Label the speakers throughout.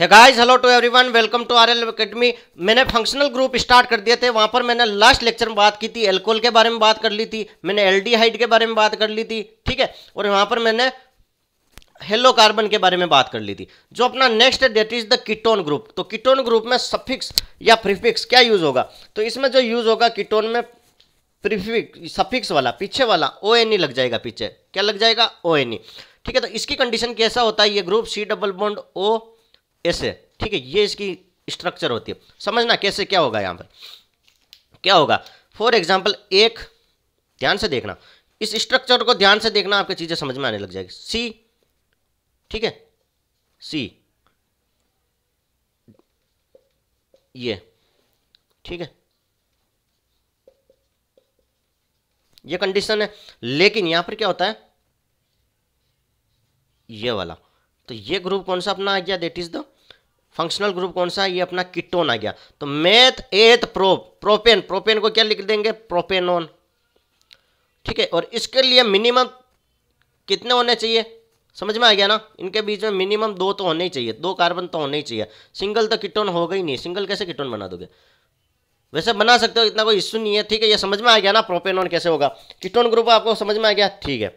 Speaker 1: hey guys hello to everyone welcome to R L academy मैंने functional group start कर दिए थे वहाँ पर मैंने लास्ट लेक्चर में बात की थी एल्कोल के बारे में बात कर ली थी मैंने एल्डिहाइड के बारे में बात कर ली थी ठीक है और वहाँ पर मैंने हेलो कार्बन के बारे में बात कर ली थी जो अपना next date is the ketone group तो किटोन ग्रुप में सफिक्स या प्रिफिक्स क्या यूज होगा तो इसमें जो यूज होगा किटोन में प्रिफिक्स सफिक्स वाला पीछे वाला ओ एन ई लग जाएगा पीछे क्या लग जाएगा ओ एन ई ठीक है तो इसकी कंडीशन कैसा होता है ये group C double bond O ऐसे ठीक है ये इसकी स्ट्रक्चर होती है समझना कैसे क्या होगा यहाँ पर क्या होगा फॉर एग्जाम्पल एक ध्यान से देखना इस स्ट्रक्चर को ध्यान से देखना आपकी चीज़ें समझ में आने लग जाएगी सी ठीक है सी ये ठीक है ये कंडीशन है लेकिन यहां पर क्या होता है ये वाला तो ये ग्रुप कौन सा अपना आ गया that is the functional group कौन सा ये अपना किटोन आ गया तो मैथ एथ प्रोप प्रोपेन प्रोपेन को क्या लिख देंगे प्रोपेनोन ठीक है और इसके लिए मिनिमम कितने होने चाहिए समझ में आ गया ना इनके बीच में मिनिमम दो तो होने ही चाहिए दो कार्बन तो होने ही चाहिए सिंगल तो किटोन होगा ही नहीं सिंगल कैसे किटोन बना दोगे वैसे बना सकते हो इतना कोई इश्यू नहीं है ठीक है ये समझ में आ गया ना प्रोपेनोन कैसे होगा किटोन ग्रुप आपको समझ में आ गया ठीक है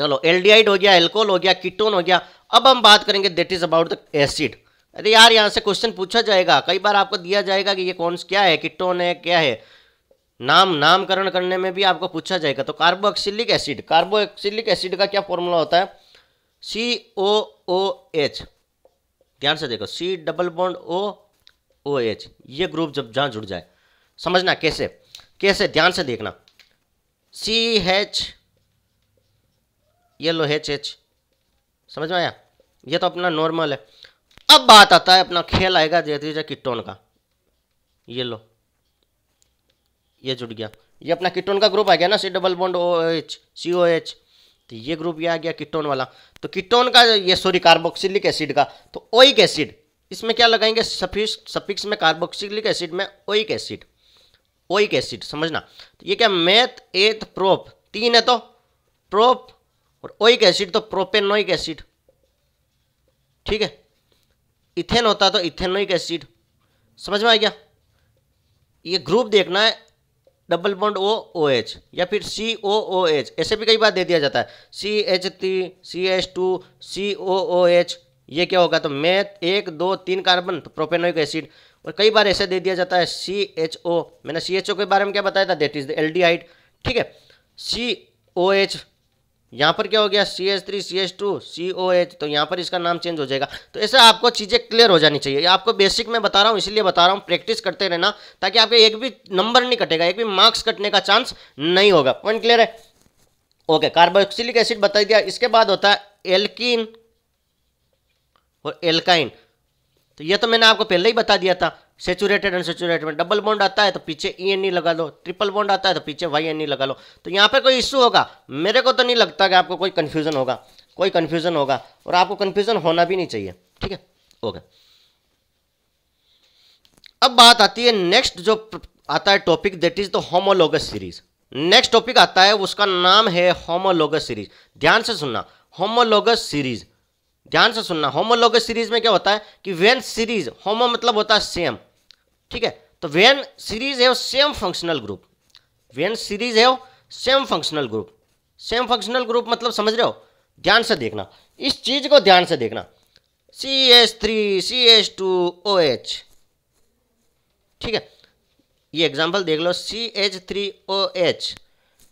Speaker 1: चलो एल्डिहाइड हो गया एल्कोल हो गया किटोन हो गया अब हम बात करेंगे that is about the acid अरे यार यहाँ से क्वेश्चन पूछा जाएगा कई बार आपको दिया जाएगा कि ये कौन क्या है किटोन है क्या है नाम नामकरण करने में भी आपको पूछा जाएगा तो कार्बोक्सिलिक एसिड कार्बोक्सिलिक एसिड का क्या फॉर्मूला होता है सी ओ ओ एच ध्यान से देखो C double bond O O H ये ग्रुप जब जहाँ जुड़ जाए समझना कैसे कैसे ध्यान से देखना सी एच ये लो एच एच समझ में आया ये तो अपना नॉर्मल है अब बात आता है अपना खेल आएगा दे दीजिए का ये लो ये जुड़ गया ये अपना किटोन का ग्रुप आ गया ना C double bond O H C O H तो ये ग्रुप ये आ गया किटोन वाला तो किटोन का ये सॉरी कार्बोक्सिलिक एसिड का तो ओइक एसिड इसमें क्या लगाएंगे सफिक्स सफिक्स में कार्बोक्सिलिक एसिड में ओइक एसिड ओइक एसिड समझना तो ये क्या मैथ एथ प्रोप तीन है तो प्रोप और ओइक एसिड तो प्रोपेनोइक एसिड ठीक है इथेन होता तो इथेनोइक एसिड समझ में आ गया ये ग्रुप देखना है double bond O O H या फिर सी ओ ओ एच ऐसे भी कई बार दे दिया जाता है C H three C H two C O O H ये क्या होगा तो मैथ एक दो तीन कार्बन तो प्रोपेनोइक एसिड और कई बार ऐसे दे दिया जाता है सी एच ओ मैंने सी एच ओ के बारे में क्या बताया था that is the aldehyde ठीक है सी ओ एच यहाँ पर क्या हो गया C H three C H two C O H तो यहाँ पर इसका नाम चेंज हो जाएगा तो ऐसे आपको चीज़ें क्लियर हो जानी चाहिए आपको बेसिक में बता रहा हूँ इसलिए बता रहा हूँ प्रैक्टिस करते रहना ताकि आपके एक भी नंबर नहीं कटेगा एक भी मार्क्स कटने का चांस नहीं होगा पॉइंट क्लियर है ओके कार्बोक्सिलिक एसिड बता दिया इसके बाद होता है एल्किन और एल्काइन तो ये तो मैंने आपको पहले ही बता दिया था सेचुरेटेड एंड सेचुरेटेड में डबल बॉन्ड आता है तो पीछे ई एन ई लगा लो ट्रिपल बॉन्ड आता है तो पीछे वाई एन ई लगा लो तो यहाँ पे कोई इश्यू होगा मेरे को तो नहीं लगता कि आपको कोई कन्फ्यूजन होगा कोई कन्फ्यूजन होगा और आपको कन्फ्यूजन होना भी नहीं चाहिए ठीक है ओके अब बात आती है नेक्स्ट जो आता है topic that is the homologous series next topic आता है उसका नाम है होमोलोगस सीरीज ध्यान से सुनना होमोलोगस सीरीज ध्यान से सुनना होमोलोगस सीरीज में क्या होता है कि वेन सीरीज होमो मतलब होता है सेम ठीक है तो वेन सीरीज है same functional group when series है same functional group same functional group मतलब समझ रहे हो ध्यान से देखना इस चीज को ध्यान से देखना C S three C S two O H ठीक है ये एग्जाम्पल देख लो C H three O H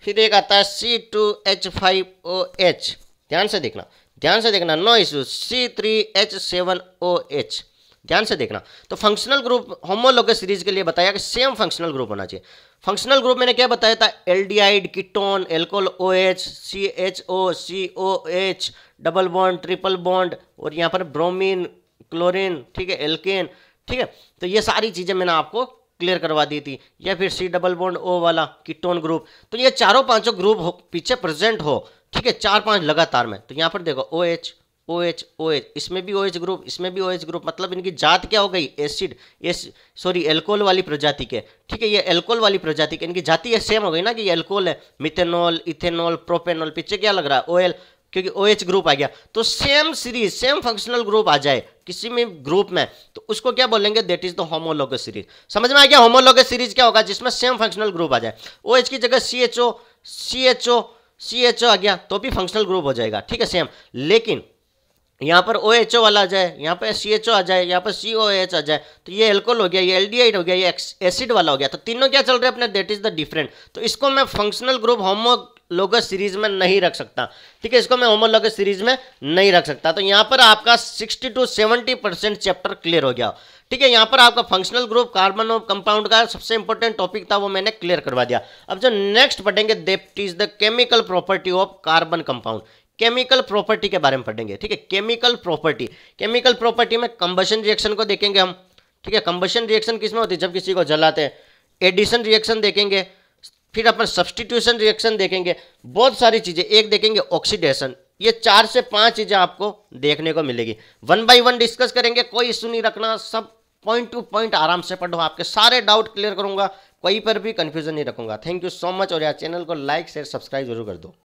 Speaker 1: फिर एक आता है C two H five O H ध्यान से देखना ध्यान से देखना no issue C three H seven O H ध्यान से देखना तो फंक्शनल ग्रुप होमोलोग सीरीज के लिए बताया कि सेम फंक्शनल ग्रुप होना चाहिए फंक्शनल ग्रुप मैंने क्या बताया था aldehyde ketone alcohol O H C H O C O H double bond triple bond और यहाँ पर ब्रोमीन क्लोरीन ठीक है एल्केन ठीक है तो ये सारी चीज़ें मैंने आपको क्लियर करवा दी थी या फिर सी डबल बॉन्ड ओ वाला किटोन ग्रुप तो ये चारों पांचों ग्रुप पीछे प्रेजेंट हो ठीक है चार पांच लगातार में तो यहां पर देखो O H O H O H इसमें भी ओ एच ग्रुप इसमें भी ओ एच ग्रुप मतलब इनकी जात क्या हो गई एसिड एस सॉरी एल्कोहल वाली प्रजाति के ठीक है ये एल्कोहल वाली प्रजाति के इनकी जाति ये सेम हो गई ना कि ये एल्कोहल है मिथेनॉल इथेनॉल प्रोपेनॉल पीछे क्या लग रहा है ओएल क्योंकि ओ एच ग्रुप आ गया तो same series same functional group आ जाए किसी में ग्रुप में तो उसको क्या बोलेंगे that is the homologous series समझ में आ गया होमोलोगस सीरीज क्या होगा जिसमें सेम फंक्शनल ग्रुप आ जाए ओ एच की जगह C H O C H O C H O आ गया तो भी फंक्शनल ग्रुप हो जाएगा ठीक है सेम लेकिन यहाँ पर ओ एच ओ वाला आ जाए यहाँ पर सी एच ओ आ जाए यहाँ पर सी ओ एच आ जाए तो ये एल्कोल हो गया ये एल डी हो गया ये एसिड वाला हो गया तो तीनों क्या चल रहे हैं अपने दैट इज़ द डिफरेंट तो इसको मैं functional group homologous series में नहीं रख सकता ठीक है इसको मैं होमोलोगस सीरीज में नहीं रख सकता तो यहाँ पर आपका 60 टू 70 परसेंट चैप्टर क्लियर हो गया ठीक है यहाँ पर आपका फंक्शनल ग्रुप कार्बन और कंपाउंड का सबसे इंपॉर्टेंट टॉपिक था वो मैंने क्लियर करवा दिया अब जो नेक्स्ट पढ़ेंगे देप्ट is the chemical property of carbon compound chemical property के बारे में पढ़ेंगे ठीक है केमिकल प्रॉपर्टी केमिकल प्रॉपर्टी में कंबशन रिएक्शन को देखेंगे हम ठीक है कंबशन रिएक्शन किसमें होती है जब किसी को जलाते हैं एडिशन रिएक्शन देखेंगे फिर अपन सब्सटीट्यूशन रिएक्शन देखेंगे बहुत सारी चीज़ें एक देखेंगे ऑक्सीडेशन ये चार से पांच चीज़ें आपको देखने को मिलेगी वन बाय वन डिस्कस करेंगे कोई इशू नहीं रखना सब पॉइंट टू पॉइंट आराम से पढ़ो आपके सारे डाउट क्लियर करूंगा कोई पर भी कन्फ्यूजन नहीं रखूंगा थैंक यू सो मच और यार चैनल को लाइक शेयर सब्सक्राइब जरूर कर दो